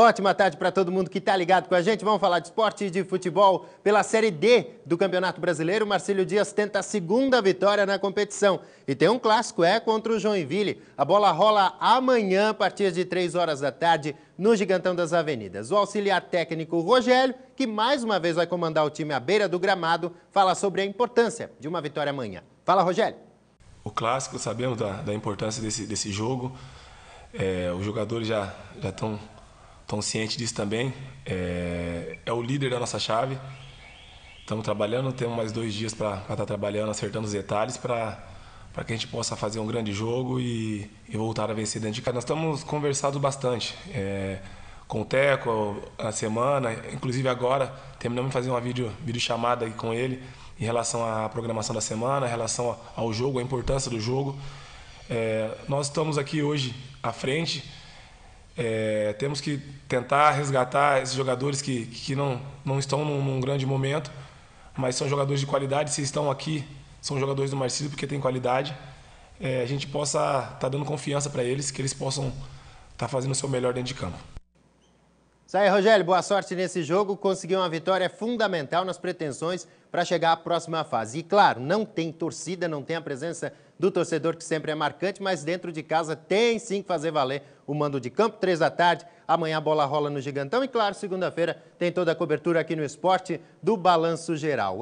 Ótima tarde para todo mundo que está ligado com a gente. Vamos falar de esporte e de futebol pela Série D do Campeonato Brasileiro. Marcílio Dias tenta a segunda vitória na competição. E tem um clássico, é contra o Joinville. A bola rola amanhã, a partir de 3 horas da tarde, no Gigantão das Avenidas. O auxiliar técnico Rogério, que mais uma vez vai comandar o time à beira do gramado, fala sobre a importância de uma vitória amanhã. Fala, Rogério. O clássico, sabemos da, da importância desse, desse jogo. É, os jogadores já, já estão estão cientes disso também. É, é, o líder da nossa chave. Estamos trabalhando, temos mais dois dias para estar tá trabalhando, acertando os detalhes para para que a gente possa fazer um grande jogo e, e voltar a vencer dentro de casa. Nós estamos conversado bastante é, com o Teco na semana, inclusive agora terminamos de fazer uma vídeo, vídeo chamada com ele em relação à programação da semana, em relação ao jogo, a importância do jogo. É, nós estamos aqui hoje à frente é, temos que tentar resgatar esses jogadores que, que não, não estão num, num grande momento, mas são jogadores de qualidade. Se estão aqui, são jogadores do Marcílio porque tem qualidade. É, a gente possa estar tá dando confiança para eles, que eles possam estar tá fazendo o seu melhor dentro de campo. Isso aí, Rogério, boa sorte nesse jogo. Conseguiu uma vitória fundamental nas pretensões para chegar à próxima fase. E claro, não tem torcida, não tem a presença do torcedor que sempre é marcante, mas dentro de casa tem sim que fazer valer o mando de campo, três da tarde. Amanhã a bola rola no Gigantão e, claro, segunda-feira tem toda a cobertura aqui no esporte do Balanço Geral.